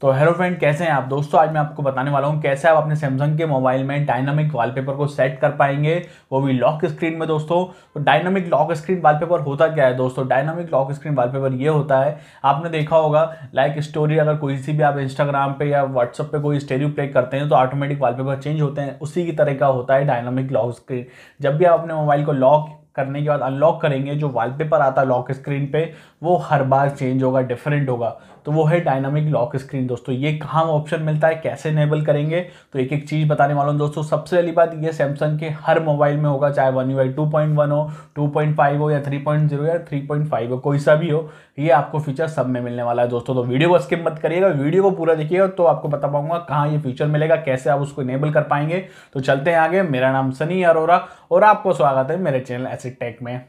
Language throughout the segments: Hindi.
तो हेलो फ्रेंड कैसे हैं आप दोस्तों आज मैं आपको बताने वाला हूं कैसे आप अपने सैमसंग के मोबाइल में डायनामिक वॉलपेपर को सेट कर पाएंगे वो भी लॉक स्क्रीन में दोस्तों तो डायनामिक लॉक स्क्रीन वॉलपेपर होता क्या है दोस्तों डायनामिक लॉक स्क्रीन वॉलपेपर ये होता है आपने देखा होगा लाइक स्टोरी अगर कोई सी भी आप इंस्टाग्राम पर या व्हाट्सअप पर कोई स्टेरियो प्ले करते हैं तो ऑटोमेटिक वाल चेंज होते हैं उसी की तरह का होता है डायनामिक लॉक स्क्रीन जब भी आप अपने मोबाइल को लॉक करने के बाद अनलॉक करेंगे जो वॉलपेपर आता है लॉक स्क्रीन पे वो हर बार चेंज होगा डिफरेंट होगा तो वो है डायनामिक लॉक स्क्रीन दोस्तों ये कहाँ ऑप्शन मिलता है कैसे इनेबल करेंगे तो एक एक चीज़ बताने वाला हूँ दोस्तों सबसे पहली बात ये सैमसंग के हर मोबाइल में होगा चाहे one U I two point one हो टू पॉइंट फाइव हो या थ्री पॉइंट जीरो या थ्री पॉइंट फाइव हो कोई सा भी हो ये आपको फीचर सब में मिलने वाला है दोस्तों तो वीडियो को स्किप मत करिएगा वीडियो को पूरा देखिएगा तो आपको बता पाऊंगा कहाँ ये फीचर मिलेगा कैसे आप उसको इनेबल कर पाएंगे तो चलते हैं आगे मेरा नाम सनी अरोरा और आपको स्वागत है मेरे चैनल एसिड टेक में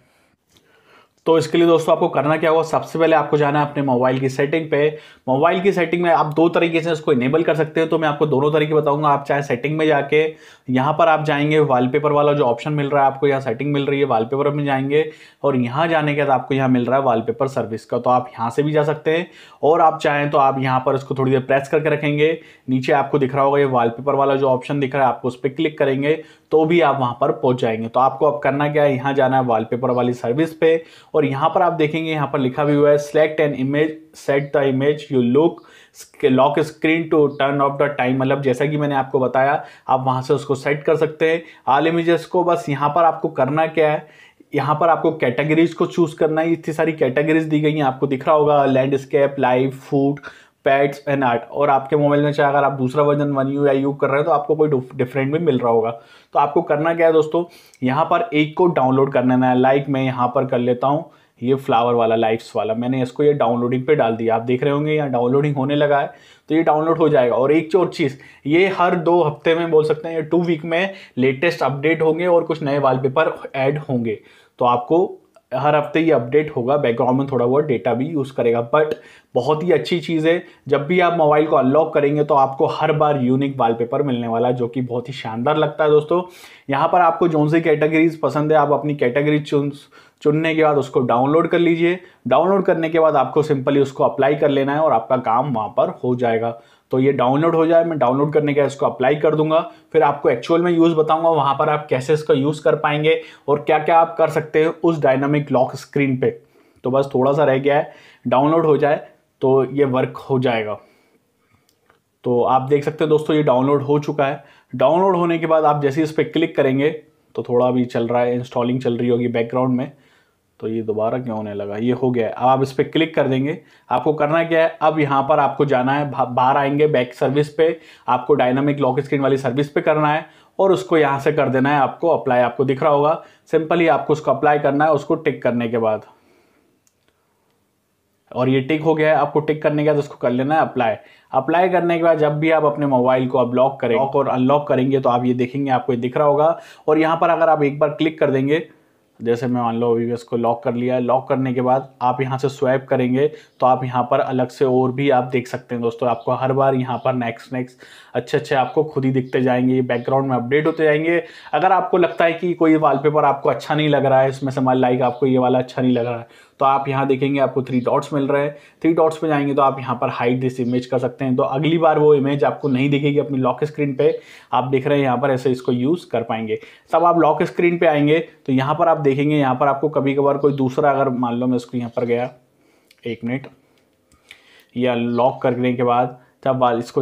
तो इसके लिए दोस्तों आपको करना क्या होगा सबसे पहले आपको जाना है अपने मोबाइल की सेटिंग पे मोबाइल की सेटिंग में आप दो तरीके से इसको इनेबल कर सकते हो तो मैं आपको दोनों तरीके बताऊंगा आप चाहे सेटिंग में जाके यहाँ पर आप जाएंगे वॉलपेपर वाला जो ऑप्शन मिल रहा है आपको यहाँ सेटिंग मिल रही है वॉलपेपर में जाएंगे और यहाँ जाने के बाद आपको यहाँ मिल रहा है वॉलपेपर सर्विस का तो आप यहाँ से भी जा सकते हैं और आप चाहें तो आप यहाँ पर इसको थोड़ी देर प्रेस करके रखेंगे नीचे आपको दिख रहा होगा ये वॉलपेपर वाला जो ऑप्शन दिख रहा है आपको उस पर क्लिक करेंगे तो भी आप वहाँ पर पहुँच जाएंगे तो आपको अब करना क्या है यहाँ जाना है वॉलपेपर वाली सर्विस पे और यहाँ पर आप देखेंगे यहाँ पर लिखा भी हुआ है select an image set the image you look lock screen to turn off the time मतलब जैसा कि मैंने आपको बताया आप वहाँ से उसको सेट कर सकते हैं आल इमेजेस को बस यहाँ पर आपको करना क्या है यहाँ पर आपको कैटेगरीज को चूज़ करना है इतनी सारी कैटेगरीज दी गई हैं आपको दिख रहा होगा landscape live food pads and art और आपके मोबाइल में चाहे अगर आप दूसरा वर्जन वन यू या यू कर रहे हो तो आपको कोई डिफरेंट भी मिल रहा होगा तो आपको करना क्या है दोस्तों यहाँ पर एक को डाउनलोड कर लेना है लाइक मैं यहाँ पर कर लेता हूँ ये फ्लावर वाला लाइक्स वाला मैंने इसको ये डाउनलोडिंग पे डाल दिया आप देख रहे होंगे यहाँ डाउनलोडिंग होने लगा है तो ये डाउनलोड हो जाएगा और एक और चीज़ ये हर दो हफ्ते में बोल सकते हैं ये टू वीक में लेटेस्ट अपडेट होंगे और कुछ नए वाल ऐड होंगे तो आपको हर हफ्ते ये अपडेट होगा बैकग्राउंड में थोड़ा बहुत डेटा भी यूज़ करेगा बट बहुत ही अच्छी चीज़ है जब भी आप मोबाइल को अनलॉक करेंगे तो आपको हर बार यूनिक वॉलपेपर मिलने वाला है जो कि बहुत ही शानदार लगता है दोस्तों यहाँ पर आपको जौन सी कैटेगरीज पसंद है आप अपनी कैटेगरी चुन चुनने के बाद उसको डाउनलोड कर लीजिए डाउनलोड करने के बाद आपको सिंपली उसको अप्लाई कर लेना है और आपका काम वहाँ पर हो जाएगा तो ये डाउनलोड हो जाए मैं डाउनलोड करने के इसको अप्लाई कर दूंगा फिर आपको एक्चुअल में यूज़ बताऊंगा वहाँ पर आप कैसे इसका यूज़ कर पाएंगे और क्या क्या आप कर सकते हैं उस डायनामिक लॉक स्क्रीन पे तो बस थोड़ा सा रह गया है डाउनलोड हो जाए तो ये वर्क हो जाएगा तो आप देख सकते हैं दोस्तों ये डाउनलोड हो चुका है डाउनलोड होने के बाद आप जैसे इस पर क्लिक करेंगे तो थोड़ा अभी चल रहा है इंस्टॉलिंग चल रही होगी बैकग्राउंड में तो ये दोबारा क्यों होने लगा ये हो गया है अब आप इस पर क्लिक कर देंगे आपको करना क्या है अब यहाँ पर आपको जाना है बाहर आएंगे बैक सर्विस पे आपको डायनामिक लॉक स्क्रीन वाली सर्विस पे करना है और उसको यहाँ से कर देना है आपको अप्लाई आपको दिख रहा होगा सिंपली आपको उसको अप्लाई करना है उसको टिक करने के बाद और ये टिक हो गया है आपको टिक करने के बाद उसको कर लेना है अप्लाई अप्लाई करने के बाद जब भी आप अपने मोबाइल को लॉक करें लॉक और अनलॉक करेंगे तो आप ये देखेंगे आपको ये दिख रहा होगा और यहाँ पर अगर आप एक बार क्लिक कर देंगे जैसे मैं मान लो अभी इसको लॉक कर लिया है लॉक करने के बाद आप यहाँ से स्वैप करेंगे तो आप यहाँ पर अलग से और भी आप देख सकते हैं दोस्तों आपको हर बार यहाँ पर नेक्स्ट नेक्स्ट अच्छे अच्छे आपको खुद ही दिखते जाएंगे ये बैकग्राउंड में अपडेट होते जाएंगे अगर आपको लगता है कि कोई वॉलपेपर आपको अच्छा नहीं लग रहा है इसमें से मान लाइक आपको ये वाला अच्छा नहीं लग रहा है तो आप यहाँ देखेंगे आपको थ्री डॉट्स मिल रहे हैं थ्री डॉट्स पर जाएंगे तो आप यहाँ पर हाइट दिस इमेज कर सकते हैं तो अगली बार वो इमेज आपको नहीं दिखेगी अपनी लॉक स्क्रीन पर आप देख रहे हैं यहाँ पर ऐसे इसको यूज़ कर पाएंगे तब आप लॉक स्क्रीन पर आएंगे तो यहाँ पर आप देखेंगे यहाँ पर आपको कभी कभार कोई दूसरा अगर मान लो मैं उसको यहाँ पर गया एक मिनट या लॉक करने के बाद तब इसको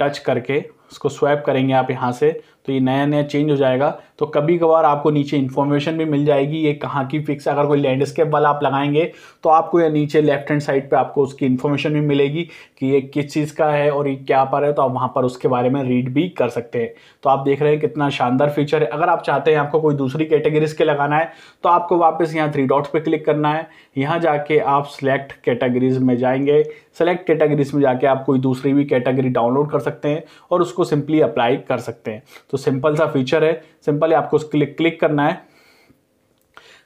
टच करके इसको स्वैप करेंगे आप यहाँ से तो ये नया नया चेंज हो जाएगा तो कभी कभार आपको नीचे इन्फॉर्मेशन भी मिल जाएगी ये कहाँ की फिक्स अगर कोई लैंडस्केप वाला आप लगाएंगे तो आपको ये नीचे लेफ्ट हैंड साइड पे आपको उसकी इन्फॉर्मेशन भी मिलेगी कि ये किस चीज़ का है और ये क्या पर है तो आप वहाँ पर उसके बारे में रीड भी कर सकते हैं तो आप देख रहे हैं कितना शानदार फीचर है अगर आप चाहते हैं आपको कोई दूसरी कैटेगरीज के लगाना है तो आपको वापस यहाँ थ्री डॉट्स पर क्लिक करना है यहाँ जाके आप सेलेक्ट कैटेगरीज में जाएंगे सेलेक्ट कैटेगरीज में जाके आप कोई दूसरी भी कैटेगरी डाउनलोड कर सकते हैं और उसको सिंपली अप्लाई कर सकते हैं तो सिंपल सा फीचर है सिंपल सिंपली आपको क्लिक क्लिक करना है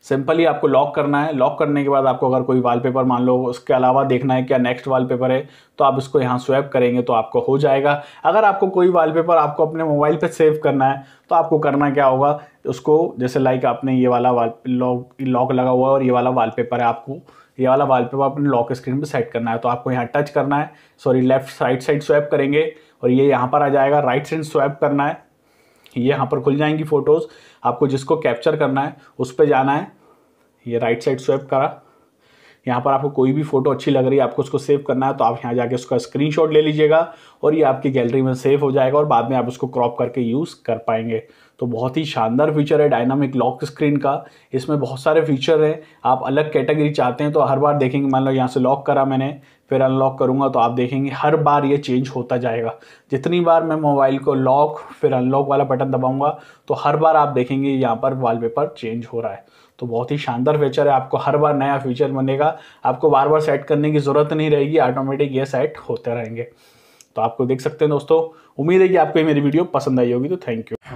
सिंपली आपको लॉक करना है लॉक करने के बाद आपको अगर कोई वॉलपेपर मान लो उसके अलावा देखना है क्या नेक्स्ट वॉलपेपर है तो आप इसको यहाँ स्वैप करेंगे तो आपको हो जाएगा अगर आपको कोई वॉलपेपर आपको अपने मोबाइल पे सेव करना है तो आपको करना क्या होगा उसको जैसे लाइक आपने ये वाला वाल लॉक लॉक लगा हुआ है और ये वाला वाल है आपको ये वाला पेपर अपने लॉक स्क्रीन पर सेट करना है तो आपको यहाँ टच करना है sorry left side side swap करेंगे और ये यहाँ पर आ जाएगा राइट साइड स्वैप करना है ये यहाँ पर खुल जाएंगी फ़ोटोज़ आपको जिसको कैप्चर करना है उस पर जाना है ये राइट साइड स्वेप करा यहाँ पर आपको कोई भी फ़ोटो अच्छी लग रही है आपको उसको सेव करना है तो आप यहाँ जाके उसका स्क्रीनशॉट ले लीजिएगा और ये आपकी गैलरी में सेव हो जाएगा और बाद में आप उसको क्रॉप करके यूज़ कर पाएंगे तो बहुत ही शानदार फीचर है डायनामिक लॉक स्क्रीन का इसमें बहुत सारे फीचर हैं आप अलग कैटेगरी चाहते हैं तो हर बार देखेंगे मान लो यहाँ से लॉक करा मैंने फिर अनलॉक करूँगा तो आप देखेंगे हर बार ये चेंज होता जाएगा जितनी बार मैं मोबाइल को लॉक फिर अनलॉक वाला बटन दबाऊँगा तो हर बार आप देखेंगे यहाँ पर वॉलपेपर चेंज हो रहा है तो बहुत ही शानदार फीचर है आपको हर बार नया फीचर बनेगा आपको बार बार सेट करने की ज़रूरत नहीं रहेगी ऑटोमेटिक ये सेट होते रहेंगे तो आपको देख सकते हैं दोस्तों उम्मीद है कि आपको ये मेरी वीडियो पसंद आई होगी तो थैंक यू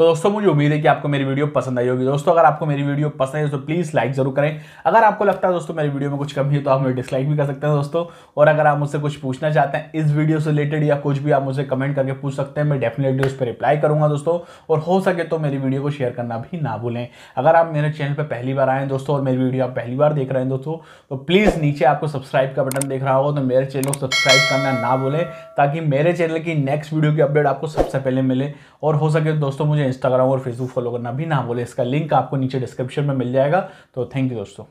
तो दोस्तों मुझे उम्मीद है कि आपको मेरी वीडियो पसंद आई होगी दोस्तों अगर आपको मेरी वीडियो पसंद है तो प्लीज़ लाइक जरूर करें अगर आपको लगता है दोस्तों मेरी वीडियो में कुछ कमी है तो आप मुझे डिसलाइक भी कर सकते हैं दोस्तों और अगर आप मुझसे कुछ पूछना चाहते हैं इस वीडियो से रिलेटेड या कुछ भी आप मुझे कमेंट करके पूछ सकते हैं मैं डेफिनेटली उस पर रिप्लाई करूँगा दोस्तों और हो सके तो मेरी वीडियो को शेयर करना भी ना भूलें अगर आप मेरे चैनल पर पहली बार आए दोस्तों और मेरी वीडियो आप पहली बार देख रहे हैं दोस्तों तो प्लीज़ नीचे आपको सब्सक्राइब का बटन देख रहा हो तो मेरे चैनल को सब्सक्राइब करना ना भूलें ताकि मेरे चैनल की नेक्स्ट वीडियो की अपडेट आपको सबसे पहले मिले और हो सके तो दोस्तों मुझे इंस्टाग्राम और फेसबुक फॉलो करना भी ना बोले इसका लिंक आपको नीचे डिस्क्रिप्शन में मिल जाएगा तो थैंक यू दोस्तों